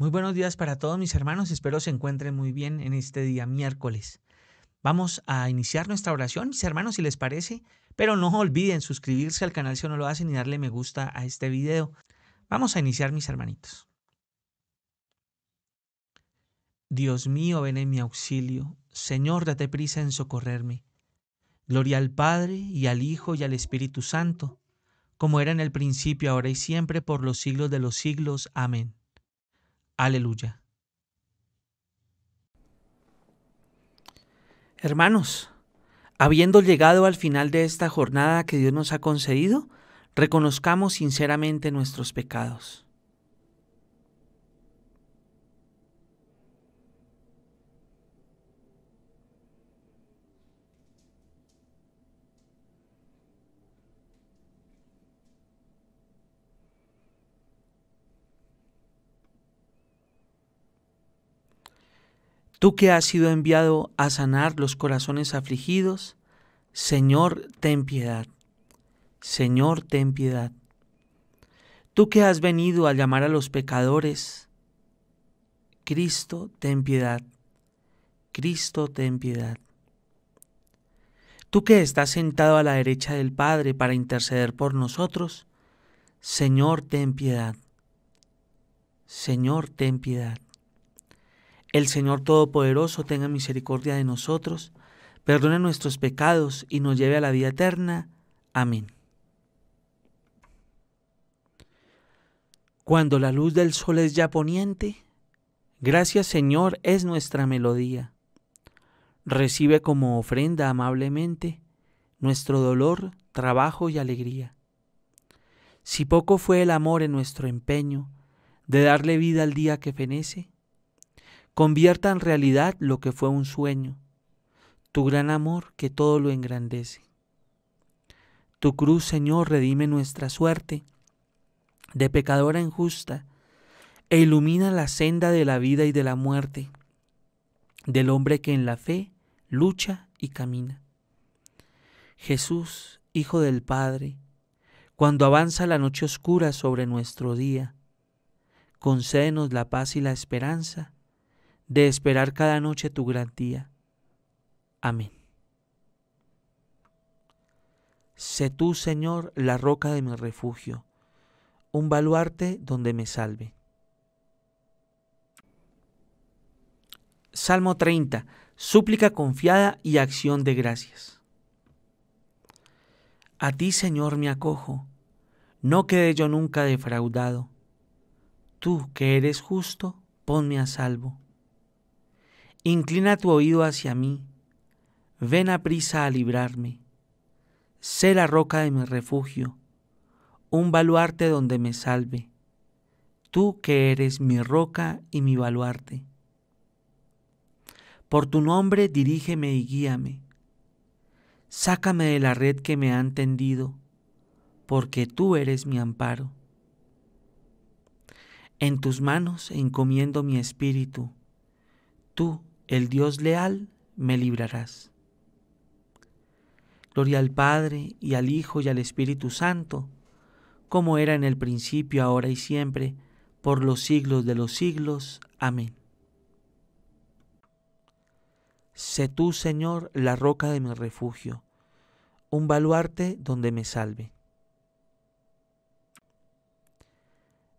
Muy buenos días para todos mis hermanos, espero se encuentren muy bien en este día miércoles. Vamos a iniciar nuestra oración, mis hermanos, si les parece, pero no olviden suscribirse al canal si no lo hacen y darle me gusta a este video. Vamos a iniciar, mis hermanitos. Dios mío, ven en mi auxilio. Señor, date prisa en socorrerme. Gloria al Padre, y al Hijo, y al Espíritu Santo, como era en el principio, ahora y siempre, por los siglos de los siglos. Amén. Aleluya. Hermanos, habiendo llegado al final de esta jornada que Dios nos ha concedido, reconozcamos sinceramente nuestros pecados. Tú que has sido enviado a sanar los corazones afligidos, Señor, ten piedad. Señor, ten piedad. Tú que has venido a llamar a los pecadores, Cristo, ten piedad. Cristo, ten piedad. Tú que estás sentado a la derecha del Padre para interceder por nosotros, Señor, ten piedad. Señor, ten piedad. El Señor Todopoderoso tenga misericordia de nosotros, perdone nuestros pecados y nos lleve a la vida eterna. Amén. Cuando la luz del sol es ya poniente, gracias Señor es nuestra melodía. Recibe como ofrenda amablemente nuestro dolor, trabajo y alegría. Si poco fue el amor en nuestro empeño de darle vida al día que fenece, Convierta en realidad lo que fue un sueño, tu gran amor que todo lo engrandece. Tu cruz, Señor, redime nuestra suerte de pecadora injusta e ilumina la senda de la vida y de la muerte del hombre que en la fe lucha y camina. Jesús, Hijo del Padre, cuando avanza la noche oscura sobre nuestro día, concédenos la paz y la esperanza de esperar cada noche tu gran día. Amén. Sé tú, Señor, la roca de mi refugio, un baluarte donde me salve. Salmo 30. Súplica confiada y acción de gracias. A ti, Señor, me acojo. No quedé yo nunca defraudado. Tú, que eres justo, ponme a salvo. Inclina tu oído hacia mí, ven a prisa a librarme. Sé la roca de mi refugio, un baluarte donde me salve, tú que eres mi roca y mi baluarte. Por tu nombre dirígeme y guíame. Sácame de la red que me han tendido, porque tú eres mi amparo. En tus manos encomiendo mi espíritu. Tú el Dios leal, me librarás. Gloria al Padre y al Hijo y al Espíritu Santo, como era en el principio, ahora y siempre, por los siglos de los siglos. Amén. Sé tú, Señor, la roca de mi refugio, un baluarte donde me salve.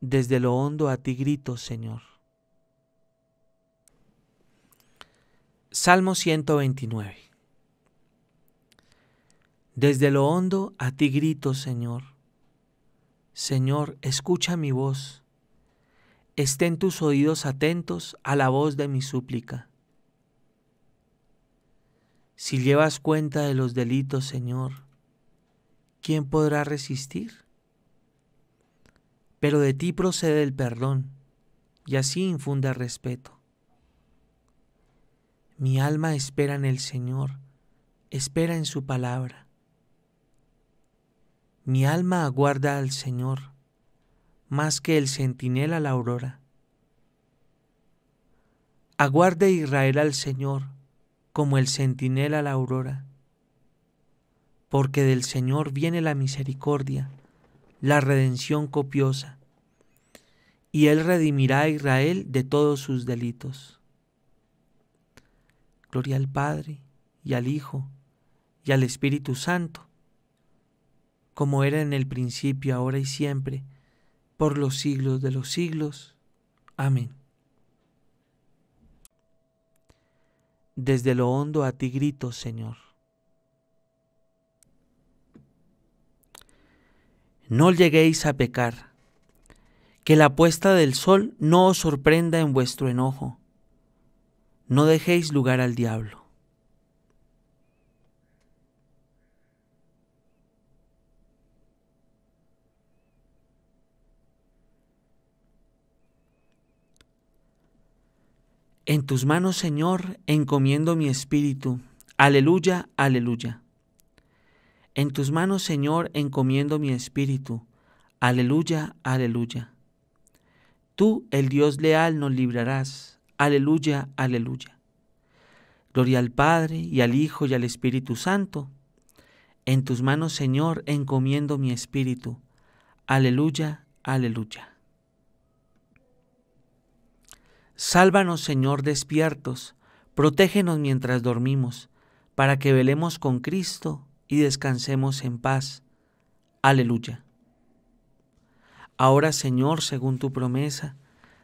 Desde lo hondo a ti grito, Señor Salmo 129. Desde lo hondo a ti grito, Señor. Señor, escucha mi voz. Estén tus oídos atentos a la voz de mi súplica. Si llevas cuenta de los delitos, Señor, ¿quién podrá resistir? Pero de ti procede el perdón, y así infunde respeto. Mi alma espera en el Señor, espera en su palabra. Mi alma aguarda al Señor, más que el centinela la aurora. Aguarde Israel al Señor, como el centinela la aurora, porque del Señor viene la misericordia, la redención copiosa, y Él redimirá a Israel de todos sus delitos. Gloria al Padre y al Hijo y al Espíritu Santo, como era en el principio, ahora y siempre, por los siglos de los siglos. Amén. Desde lo hondo a ti grito, Señor. No lleguéis a pecar, que la puesta del sol no os sorprenda en vuestro enojo no dejéis lugar al diablo. En tus manos, Señor, encomiendo mi espíritu. Aleluya, aleluya. En tus manos, Señor, encomiendo mi espíritu. Aleluya, aleluya. Tú, el Dios leal, nos librarás. Aleluya, aleluya. Gloria al Padre y al Hijo y al Espíritu Santo. En tus manos, Señor, encomiendo mi espíritu. Aleluya, aleluya. Sálvanos, Señor, despiertos, protégenos mientras dormimos, para que velemos con Cristo y descansemos en paz. Aleluya. Ahora, Señor, según tu promesa,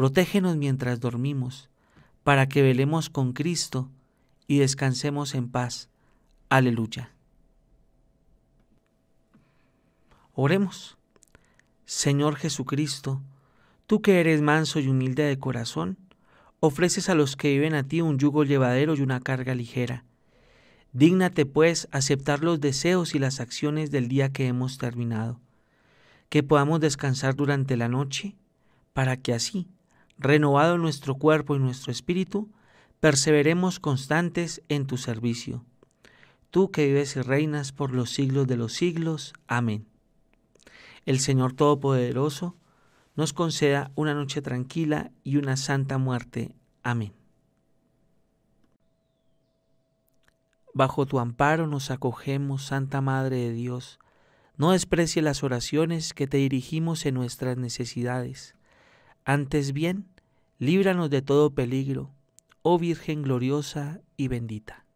Protégenos mientras dormimos, para que velemos con Cristo y descansemos en paz. Aleluya. Oremos. Señor Jesucristo, tú que eres manso y humilde de corazón, ofreces a los que viven a ti un yugo llevadero y una carga ligera. Dígnate, pues, aceptar los deseos y las acciones del día que hemos terminado, que podamos descansar durante la noche, para que así, renovado nuestro cuerpo y nuestro espíritu, perseveremos constantes en tu servicio. Tú que vives y reinas por los siglos de los siglos. Amén. El Señor Todopoderoso nos conceda una noche tranquila y una santa muerte. Amén. Bajo tu amparo nos acogemos, Santa Madre de Dios. No desprecie las oraciones que te dirigimos en nuestras necesidades antes bien, líbranos de todo peligro, oh Virgen gloriosa y bendita.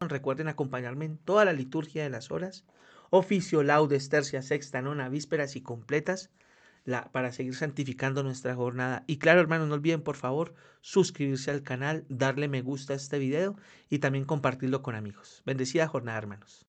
Recuerden acompañarme en toda la liturgia de las horas, oficio, laudes, tercia, sexta, nona, vísperas y completas, la, para seguir santificando nuestra jornada. Y claro, hermanos, no olviden, por favor, suscribirse al canal, darle me gusta a este video y también compartirlo con amigos. Bendecida jornada, hermanos.